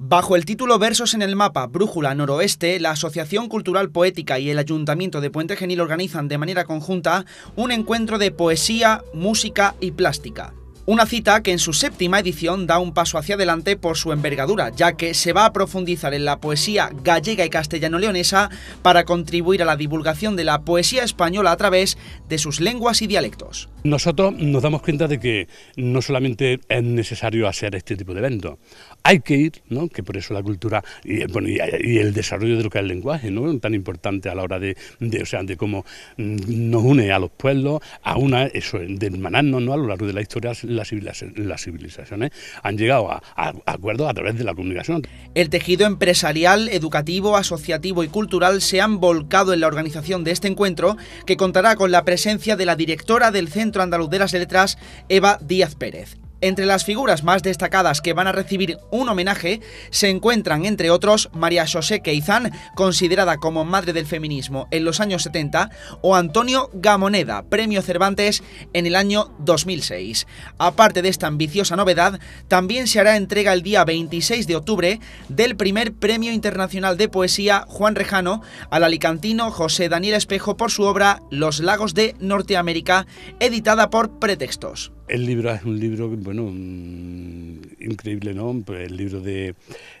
Bajo el título Versos en el mapa, Brújula Noroeste, la Asociación Cultural Poética y el Ayuntamiento de Puente Genil organizan de manera conjunta un encuentro de poesía, música y plástica. Una cita que en su séptima edición da un paso hacia adelante por su envergadura, ya que se va a profundizar en la poesía gallega y castellano-leonesa para contribuir a la divulgación de la poesía española a través de sus lenguas y dialectos. Nosotros nos damos cuenta de que no solamente es necesario hacer este tipo de eventos, hay que ir, ¿no? que por eso la cultura y, el desarrollo de lo que es el lenguaje, ¿no? tan importante a la hora de, de, o sea, de cómo mm, nos une a los pueblos, a una, eso, de hermanarnos ¿no? a lo largo de la historia las, civilizaciones ¿eh? han llegado a, a acuerdos a través de la comunicación. El tejido empresarial, educativo, asociativo y cultural se han volcado en la organización de este encuentro, que contará con la presencia de la directora del Centro Andaluz de las Letras, Eva Díaz Pérez. Entre las figuras más destacadas que van a recibir un homenaje se encuentran, entre otros, María José Queizán, considerada como madre del feminismo en los años 70, o Antonio Gamoneda, premio Cervantes en el año 2006. Aparte de esta ambiciosa novedad, también se hará entrega el día 26 de octubre del primer Premio Internacional de Poesía Juan Rejano al alicantino José Daniel Espejo por su obra Los Lagos de Norteamérica, editada por Pretextos. El libro es un libro, bueno, mm, increíble, ¿no? Pues el libro de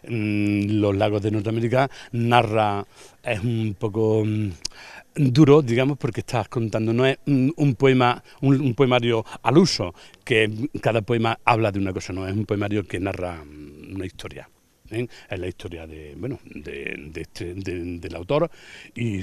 mm, Los lagos de Norteamérica narra, es un poco mm, duro, digamos, porque estás contando, no es un, poema, un, poemario al uso, que cada poema habla de una cosa, no, es un poemario que narra una historia en la historia de, este, del autor y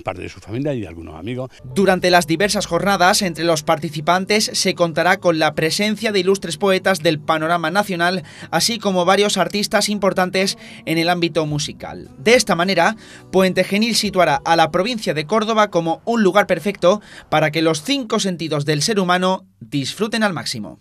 parte de su familia y algunos amigos. Durante las diversas jornadas, entre los participantes se contará con la presencia de ilustres poetas del panorama nacional, así como varios artistas importantes en el ámbito musical. De esta manera, Puente Genil situará a la provincia de Córdoba como un lugar perfecto para que los cinco sentidos del ser humano disfruten al máximo.